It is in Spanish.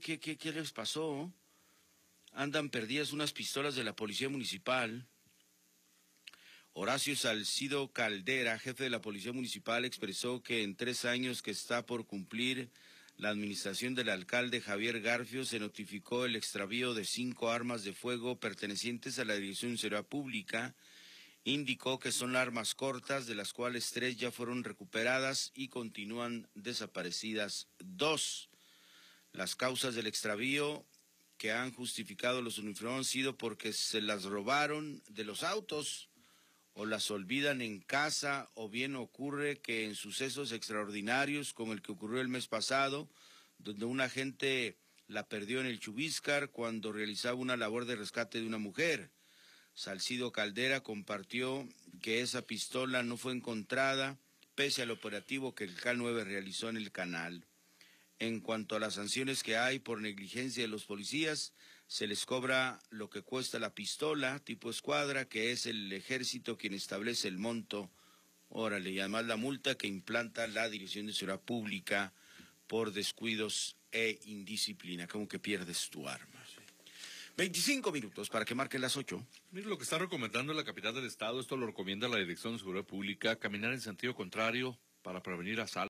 ¿Qué, qué, les pasó? Andan perdidas unas pistolas de la Policía Municipal. Horacio Salcido Caldera, jefe de la Policía Municipal, expresó que en tres años que está por cumplir la administración del alcalde Javier Garfio se notificó el extravío de cinco armas de fuego pertenecientes a la Dirección de Pública. Indicó que son armas cortas, de las cuales tres ya fueron recuperadas y continúan desaparecidas dos. Las causas del extravío que han justificado los uniformes han sido porque se las robaron de los autos o las olvidan en casa o bien ocurre que en sucesos extraordinarios como el que ocurrió el mes pasado, donde una gente la perdió en el chubiscar cuando realizaba una labor de rescate de una mujer. Salcido Caldera compartió que esa pistola no fue encontrada pese al operativo que el CAL 9 realizó en el canal. En cuanto a las sanciones que hay por negligencia de los policías, se les cobra lo que cuesta la pistola tipo escuadra, que es el ejército quien establece el monto. Órale, y además la multa que implanta la Dirección de Seguridad Pública por descuidos e indisciplina, como que pierdes tu arma. 25 minutos para que marquen las 8. Mire lo que está recomendando la capital del estado, esto lo recomienda la Dirección de Seguridad Pública, caminar en sentido contrario para prevenir asaltos.